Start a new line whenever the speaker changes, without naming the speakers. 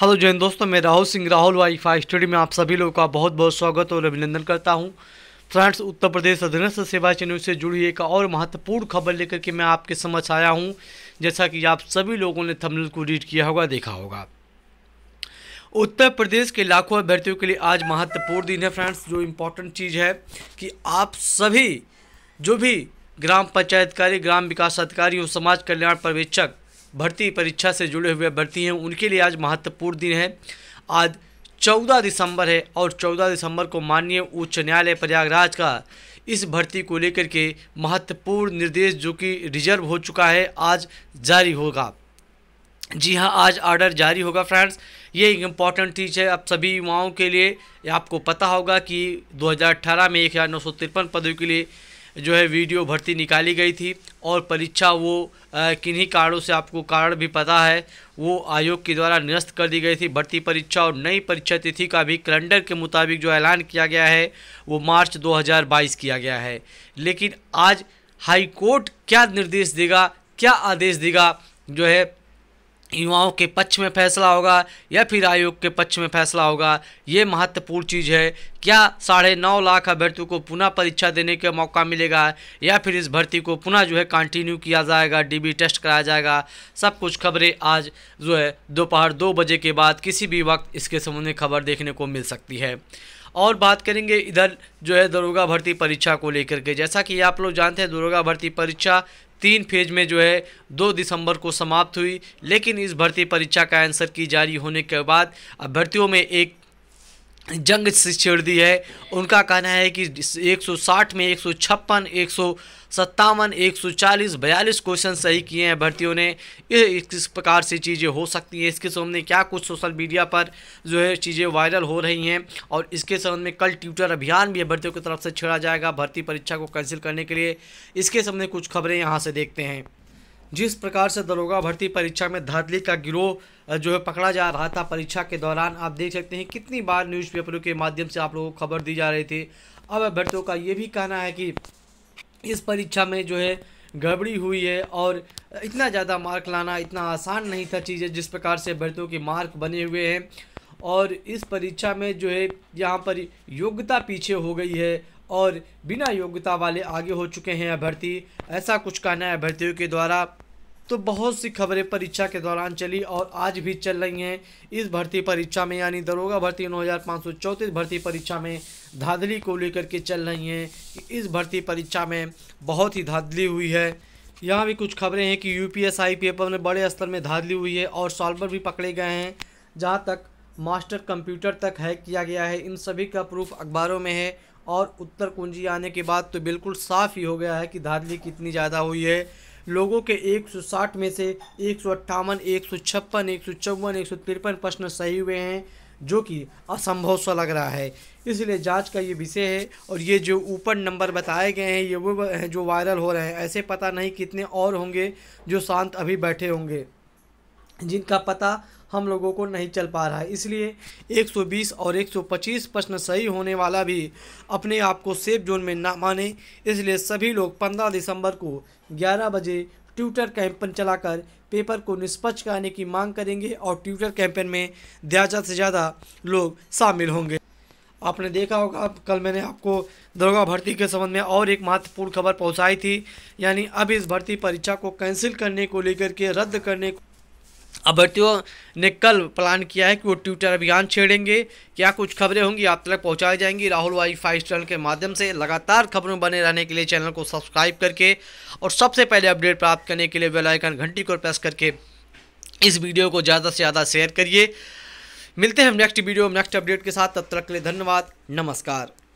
hello जैन दोस्तों मैं Rahul Singh Rahul wifi study में आप सभी लोगों का बहुत बहुत स्वागत और अभिनंदन करता हूं फ्रेंड्स उत्तर प्रदेश अधीनस्थ सेवा चैनल से जुड़ी एक और महत्वपूर्ण खबर लेकर के मैं आपके समझ आया हूं जैसा कि आप सभी लोगों ने थंबनेल को रीड किया होगा देखा होगा उत्तर प्रदेश के लाखों अभ्यर्थियों के लिए आज महत्वपूर्ण दिन है फ्रेंड्स जो इम्पोर्टेंट चीज़ है कि आप सभी जो भी ग्राम पंचायत कार्य ग्राम विकास अधिकारी और समाज कल्याण पर्यवेक्षक भर्ती परीक्षा से जुड़े हुए भर्ती हैं उनके लिए आज महत्वपूर्ण दिन है आज चौदह दिसंबर है और चौदह दिसंबर को माननीय उच्च न्यायालय प्रयागराज का इस भर्ती को लेकर के महत्वपूर्ण निर्देश जो कि रिजर्व हो चुका है आज जारी होगा जी हाँ आज ऑर्डर जारी होगा फ्रेंड्स ये एक इम्पॉर्टेंट चीज़ है आप सभी युवाओं के लिए आपको पता होगा कि 2018 में एक हज़ार पदों के लिए जो है वीडियो भर्ती निकाली गई थी और परीक्षा वो किन्हीं कारणों से आपको कारण भी पता है वो आयोग के द्वारा निरस्त कर दी गई थी भर्ती परीक्षा और नई परीक्षा तिथि का भी कैलेंडर के मुताबिक जो ऐलान किया गया है वो मार्च 2022 किया गया है लेकिन आज हाई कोर्ट क्या निर्देश देगा क्या आदेश देगा जो है युवाओं के पक्ष में फैसला होगा या फिर आयोग के पक्ष में फैसला होगा ये महत्वपूर्ण चीज़ है क्या साढ़े नौ लाख अभ्यर्थियों को पुनः परीक्षा देने का मौका मिलेगा या फिर इस भर्ती को पुनः जो है कंटिन्यू किया जाएगा डीबी टेस्ट कराया जाएगा सब कुछ खबरें आज जो है दोपहर दो बजे के बाद किसी भी वक्त इसके संबंध में खबर देखने को मिल सकती है और बात करेंगे इधर जो है दरोगा भर्ती परीक्षा को लेकर के जैसा कि आप लोग जानते हैं दरोगा भर्ती परीक्षा तीन फेज में जो है दो दिसंबर को समाप्त हुई लेकिन इस भर्ती परीक्षा का आंसर की जारी होने के बाद अभ्यर्थियों में एक जंग से छेड़ दी है उनका कहना है कि 160 में एक सौ छप्पन एक सौ सत्तावन एक सौ चालीस बयालीस क्वेश्चन सही किए हैं भर्तियों ने ये किस प्रकार से चीज़ें हो सकती हैं इसके संबंध में क्या कुछ सोशल मीडिया पर जो है चीज़ें वायरल हो रही हैं और इसके संबंध में कल ट्यूटर अभियान भी भर्तियों की तरफ से छेड़ा जाएगा भर्ती परीक्षा को कैंसिल करने के लिए इसके संबंध में कुछ खबरें यहाँ से देखते हैं जिस प्रकार से दरोगा भर्ती परीक्षा में धांधली का गिरोह जो है पकड़ा जा रहा था परीक्षा के दौरान आप देख सकते हैं कितनी बार न्यूज़पेपरों के माध्यम से आप लोगों को खबर दी जा रही थी अब अभ्यर्थियों का ये भी कहना है कि इस परीक्षा में जो है गड़बड़ी हुई है और इतना ज़्यादा मार्क लाना इतना आसान नहीं था चीज़ें जिस प्रकार से अभ्यर्थियों के मार्क बने हुए हैं और इस परीक्षा में जो है यहाँ पर योग्यता पीछे हो गई है और बिना योग्यता वाले आगे हो चुके हैं अभ्यर्थी ऐसा कुछ कहना है अभ्यर्थियों के द्वारा तो बहुत सी खबरें परीक्षा के दौरान चली और आज भी चल रही हैं इस भर्ती परीक्षा में यानी दरोगा भर्ती नौ भर्ती परीक्षा में धाधली को लेकर के चल रही हैं इस भर्ती परीक्षा में बहुत ही धाधली हुई है यहाँ भी कुछ खबरें हैं कि U P S I paper में बड़े स्तर में धाधली हुई है और सॉल्वर भी पकड़े गए हैं जहाँ तक मास्टर कंप्यूटर तक हैक किया गया है इन सभी का प्रूफ अखबारों में है और उत्तर कुंजी आने के बाद तो बिल्कुल साफ़ ही हो गया है कि धांधली कितनी ज़्यादा हुई है लोगों के 160 में से एक सौ अट्ठावन एक सौ छप्पन एक सौ चौवन एक सौ तिरपन प्रश्न सही हुए हैं जो कि असंभव सा लग रहा है इसलिए जांच का ये विषय है और ये जो ऊपर नंबर बताए गए हैं ये वो हैं जो वायरल हो रहे हैं ऐसे पता नहीं कितने और होंगे जो शांत अभी बैठे होंगे जिनका पता हम लोगों को नहीं चल पा रहा है इसलिए 120 और 125 प्रश्न सही होने वाला भी अपने आप को सेफ जोन में ना माने इसलिए सभी लोग 15 दिसंबर को 11 बजे ट्यूटर कैंपेन चलाकर पेपर को निष्पक्ष कराने की मांग करेंगे और ट्यूटर कैंपेन में ज़्यादा से ज़्यादा लोग शामिल होंगे आपने देखा होगा कल मैंने आपको दरोगा भर्ती के संबंध में और एक महत्वपूर्ण खबर पहुंचाई थी यानी अब इस भर्ती परीक्षा को कैंसिल करने को लेकर के रद्द करने को अभ्यर्थियों ने कल प्लान किया है कि वो ट्विटर अभियान छेड़ेंगे क्या कुछ खबरें होंगी आप तक पहुंचाई जाएंगी राहुल वाई फाइव चैनल के माध्यम से लगातार खबरों बने रहने के लिए चैनल को सब्सक्राइब करके और सबसे पहले अपडेट प्राप्त करने के लिए वेलाइकन घंटी को प्रेस करके इस वीडियो को ज़्यादा से ज़्यादा शेयर करिए मिलते हैं नेक्स्ट वीडियो नेक्स्ट अपडेट के साथ तब तक के लिए धन्यवाद नमस्कार